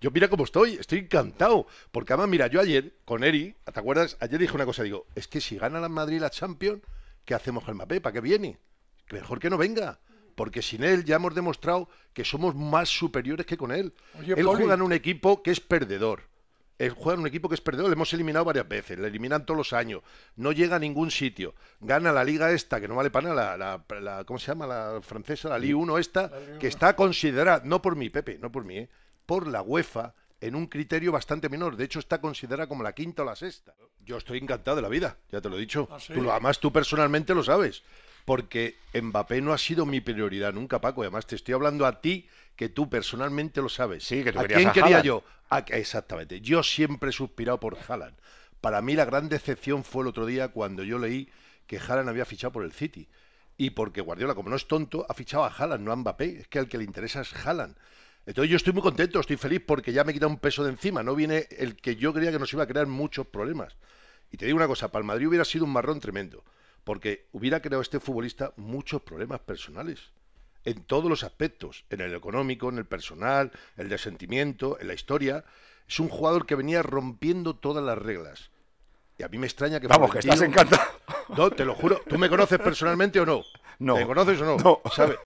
Yo mira cómo estoy, estoy encantado. Porque además, mira, yo ayer con Eri, ¿te acuerdas? Ayer dije una cosa, digo, es que si gana la Madrid la Champions, ¿qué hacemos con el Mbappé? ¿Para qué viene? Mejor que no venga. Porque sin él ya hemos demostrado que somos más superiores que con él. él juega en un equipo que es perdedor. Él juega en un equipo que es perdedor. Le hemos eliminado varias veces. Le eliminan todos los años. No llega a ningún sitio. Gana la liga esta, que no vale para nada. La, ¿Cómo se llama? La francesa, la Ligue 1 esta, que está considerada, no por mí, Pepe, no por mí, ¿eh? por la UEFA en un criterio bastante menor. De hecho, está considerada como la quinta o la sexta. Yo estoy encantado de la vida, ya te lo he dicho. Ah, tú, además, tú personalmente lo sabes. Porque Mbappé no ha sido mi prioridad nunca, Paco. Además, te estoy hablando a ti, que tú personalmente lo sabes. Sí, que ¿A quién quería yo? exactamente. Yo siempre he suspirado por Haaland. Para mí la gran decepción fue el otro día cuando yo leí que Haaland había fichado por el City. Y porque Guardiola, como no es tonto, ha fichado a Haaland, no a Mbappé. Es que al que le interesa es Haaland. Entonces yo estoy muy contento, estoy feliz porque ya me quita un peso de encima, no viene el que yo creía que nos iba a crear muchos problemas. Y te digo una cosa, para el Madrid hubiera sido un marrón tremendo, porque hubiera creado este futbolista muchos problemas personales, en todos los aspectos, en el económico, en el personal, el de sentimiento, en la historia. Es un jugador que venía rompiendo todas las reglas. Y a mí me extraña que... Vamos, que estás encantado. No, te lo juro. ¿Tú me conoces personalmente o no? No. ¿Me conoces o no? No. ¿Sabes?